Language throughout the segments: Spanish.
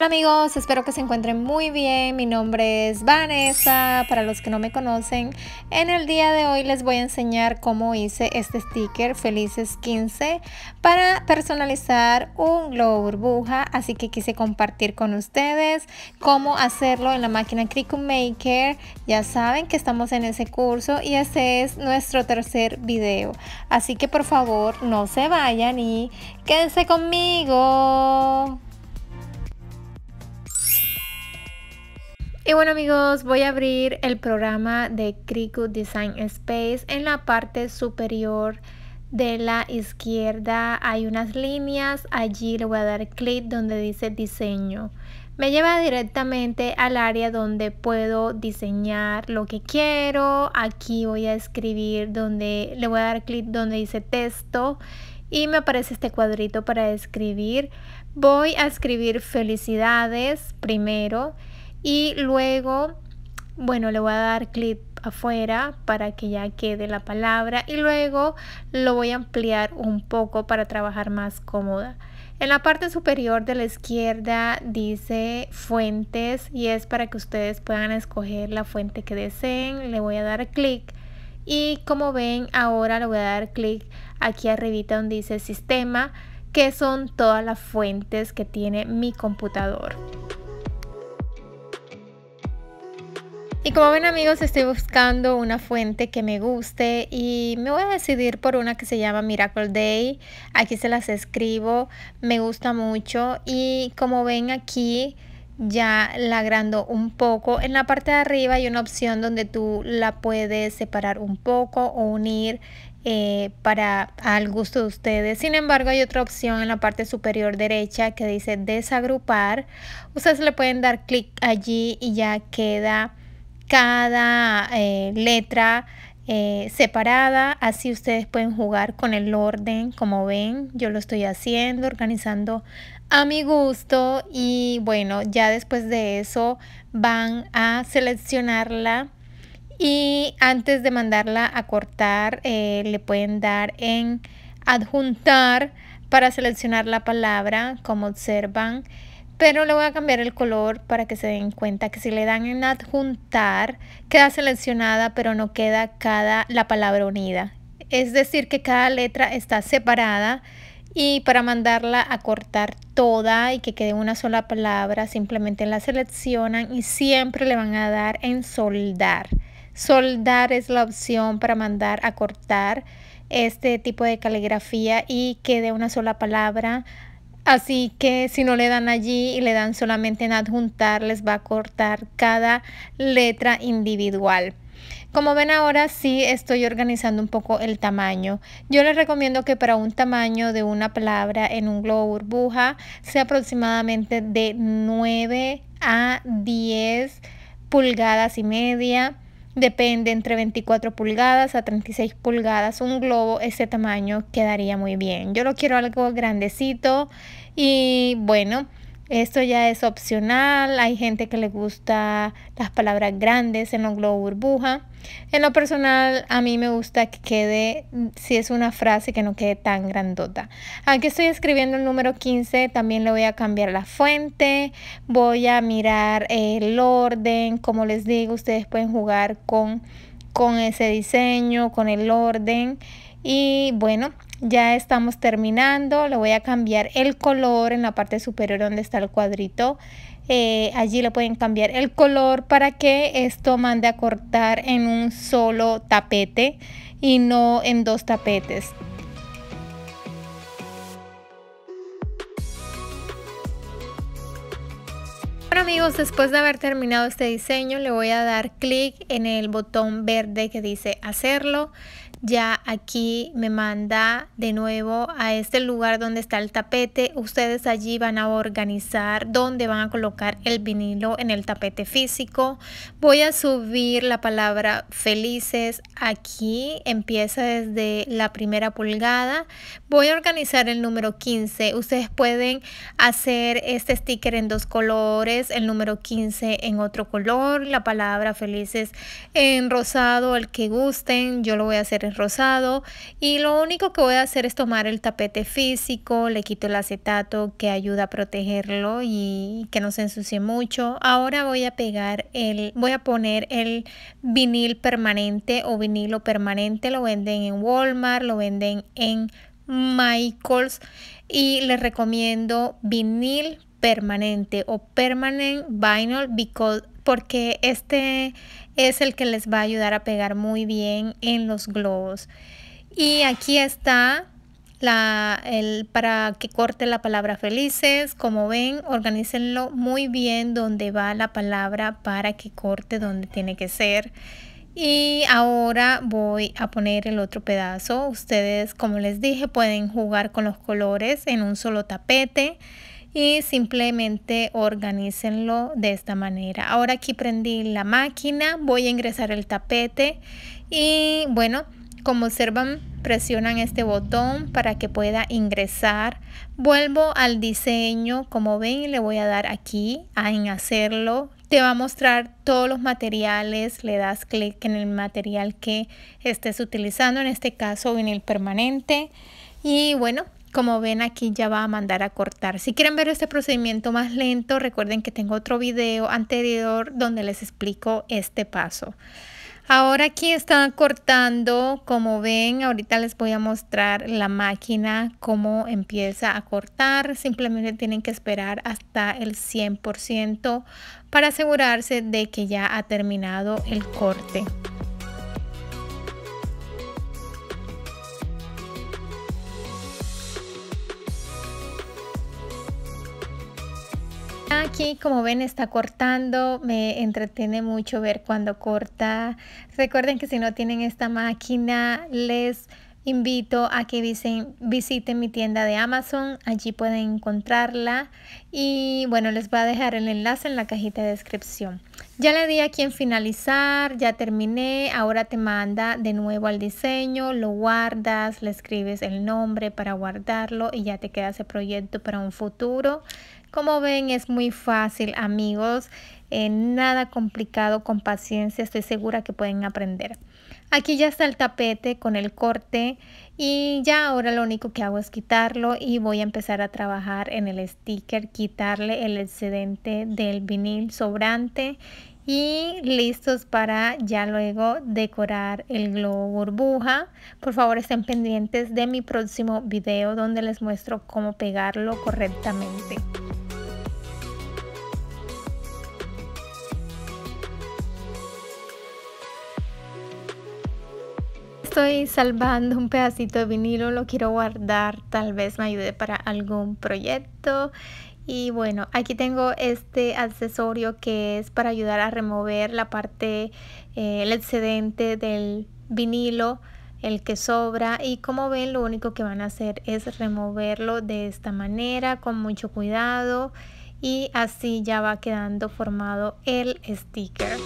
Hola amigos, espero que se encuentren muy bien. Mi nombre es Vanessa. Para los que no me conocen, en el día de hoy les voy a enseñar cómo hice este sticker Felices 15 para personalizar un globo burbuja. Así que quise compartir con ustedes cómo hacerlo en la máquina Cricut Maker. Ya saben que estamos en ese curso y este es nuestro tercer video. Así que por favor no se vayan y quédense conmigo. Y bueno amigos, voy a abrir el programa de Cricut Design Space. En la parte superior de la izquierda hay unas líneas, allí le voy a dar clic donde dice diseño. Me lleva directamente al área donde puedo diseñar lo que quiero. Aquí voy a escribir donde le voy a dar clic donde dice texto y me aparece este cuadrito para escribir. Voy a escribir felicidades primero y luego, bueno, le voy a dar clic afuera para que ya quede la palabra y luego lo voy a ampliar un poco para trabajar más cómoda. En la parte superior de la izquierda dice fuentes y es para que ustedes puedan escoger la fuente que deseen. Le voy a dar clic y como ven ahora le voy a dar clic aquí arribita donde dice sistema que son todas las fuentes que tiene mi computador. Y como ven amigos, estoy buscando una fuente que me guste y me voy a decidir por una que se llama Miracle Day. Aquí se las escribo, me gusta mucho y como ven aquí ya la agrando un poco. En la parte de arriba hay una opción donde tú la puedes separar un poco o unir eh, para al gusto de ustedes. Sin embargo, hay otra opción en la parte superior derecha que dice desagrupar. Ustedes le pueden dar clic allí y ya queda cada eh, letra eh, separada, así ustedes pueden jugar con el orden, como ven, yo lo estoy haciendo, organizando a mi gusto y bueno, ya después de eso van a seleccionarla y antes de mandarla a cortar eh, le pueden dar en adjuntar para seleccionar la palabra como observan pero le voy a cambiar el color para que se den cuenta que si le dan en adjuntar queda seleccionada pero no queda cada la palabra unida es decir que cada letra está separada y para mandarla a cortar toda y que quede una sola palabra simplemente la seleccionan y siempre le van a dar en soldar soldar es la opción para mandar a cortar este tipo de caligrafía y quede una sola palabra Así que si no le dan allí y le dan solamente en adjuntar, les va a cortar cada letra individual. Como ven ahora sí estoy organizando un poco el tamaño. Yo les recomiendo que para un tamaño de una palabra en un globo burbuja sea aproximadamente de 9 a 10 pulgadas y media depende entre 24 pulgadas a 36 pulgadas. Un globo ese tamaño quedaría muy bien. Yo lo quiero algo grandecito y bueno, esto ya es opcional, hay gente que le gusta las palabras grandes en los globos burbuja. En lo personal, a mí me gusta que quede, si es una frase, que no quede tan grandota. Aquí estoy escribiendo el número 15, también le voy a cambiar la fuente, voy a mirar el orden, como les digo, ustedes pueden jugar con, con ese diseño, con el orden. Y bueno, ya estamos terminando. Le voy a cambiar el color en la parte superior donde está el cuadrito. Eh, allí le pueden cambiar el color para que esto mande a cortar en un solo tapete y no en dos tapetes. Bueno amigos, después de haber terminado este diseño le voy a dar clic en el botón verde que dice hacerlo ya aquí me manda de nuevo a este lugar donde está el tapete. Ustedes allí van a organizar dónde van a colocar el vinilo en el tapete físico. Voy a subir la palabra felices aquí. Empieza desde la primera pulgada. Voy a organizar el número 15. Ustedes pueden hacer este sticker en dos colores, el número 15 en otro color, la palabra felices en rosado, el que gusten. Yo lo voy a hacer rosado y lo único que voy a hacer es tomar el tapete físico, le quito el acetato que ayuda a protegerlo y que no se ensucie mucho. Ahora voy a pegar el, voy a poner el vinil permanente o vinilo permanente, lo venden en Walmart, lo venden en Michaels y les recomiendo vinil permanente o permanent vinyl because, porque este es el que les va a ayudar a pegar muy bien en los globos. Y aquí está la, el, para que corte la palabra felices. Como ven, organícenlo muy bien donde va la palabra para que corte donde tiene que ser. Y ahora voy a poner el otro pedazo. Ustedes, como les dije, pueden jugar con los colores en un solo tapete y simplemente organícenlo de esta manera. Ahora aquí prendí la máquina, voy a ingresar el tapete y bueno, como observan, presionan este botón para que pueda ingresar. Vuelvo al diseño, como ven, le voy a dar aquí a en hacerlo. Te va a mostrar todos los materiales, le das clic en el material que estés utilizando, en este caso vinil permanente. Y bueno, como ven aquí ya va a mandar a cortar. Si quieren ver este procedimiento más lento, recuerden que tengo otro video anterior donde les explico este paso. Ahora aquí están cortando, como ven, ahorita les voy a mostrar la máquina cómo empieza a cortar. Simplemente tienen que esperar hasta el 100% para asegurarse de que ya ha terminado el corte. Aquí, como ven, está cortando. Me entretiene mucho ver cuando corta. Recuerden que si no tienen esta máquina, les invito a que visiten, visiten mi tienda de Amazon. Allí pueden encontrarla. Y bueno, les voy a dejar el enlace en la cajita de descripción. Ya le di aquí en finalizar, ya terminé, ahora te manda de nuevo al diseño, lo guardas, le escribes el nombre para guardarlo y ya te queda ese proyecto para un futuro. Como ven, es muy fácil, amigos. Eh, nada complicado, con paciencia, estoy segura que pueden aprender. Aquí ya está el tapete con el corte y ya ahora lo único que hago es quitarlo y voy a empezar a trabajar en el sticker, quitarle el excedente del vinil sobrante y listos para ya luego decorar el globo burbuja. Por favor estén pendientes de mi próximo video donde les muestro cómo pegarlo correctamente. estoy salvando un pedacito de vinilo, lo quiero guardar, tal vez me ayude para algún proyecto y bueno, aquí tengo este accesorio que es para ayudar a remover la parte, eh, el excedente del vinilo, el que sobra. Y como ven, lo único que van a hacer es removerlo de esta manera, con mucho cuidado. Y así ya va quedando formado el sticker.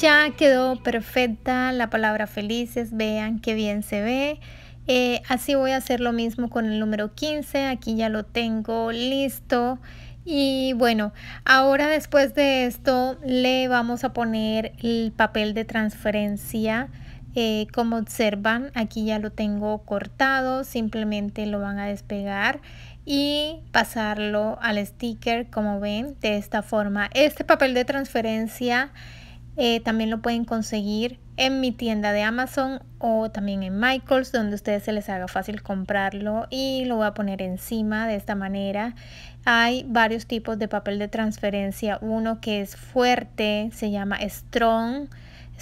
Ya quedó perfecta la palabra felices, vean qué bien se ve. Eh, así voy a hacer lo mismo con el número 15, aquí ya lo tengo listo. Y bueno, ahora después de esto le vamos a poner el papel de transferencia. Eh, como observan, aquí ya lo tengo cortado, simplemente lo van a despegar y pasarlo al sticker, como ven, de esta forma. Este papel de transferencia... Eh, también lo pueden conseguir en mi tienda de Amazon o también en Michaels, donde a ustedes se les haga fácil comprarlo y lo voy a poner encima de esta manera. Hay varios tipos de papel de transferencia, uno que es fuerte, se llama Strong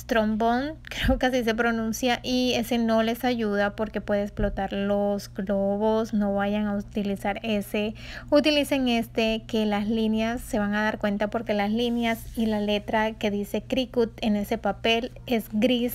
trombón creo que así se pronuncia, y ese no les ayuda porque puede explotar los globos, no vayan a utilizar ese, utilicen este que las líneas se van a dar cuenta porque las líneas y la letra que dice Cricut en ese papel es gris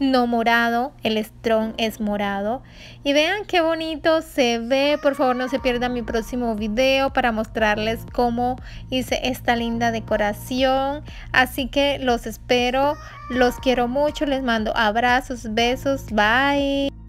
no morado, el strong es morado. Y vean qué bonito se ve, por favor no se pierdan mi próximo video para mostrarles cómo hice esta linda decoración. Así que los espero, los quiero mucho, les mando abrazos, besos, bye.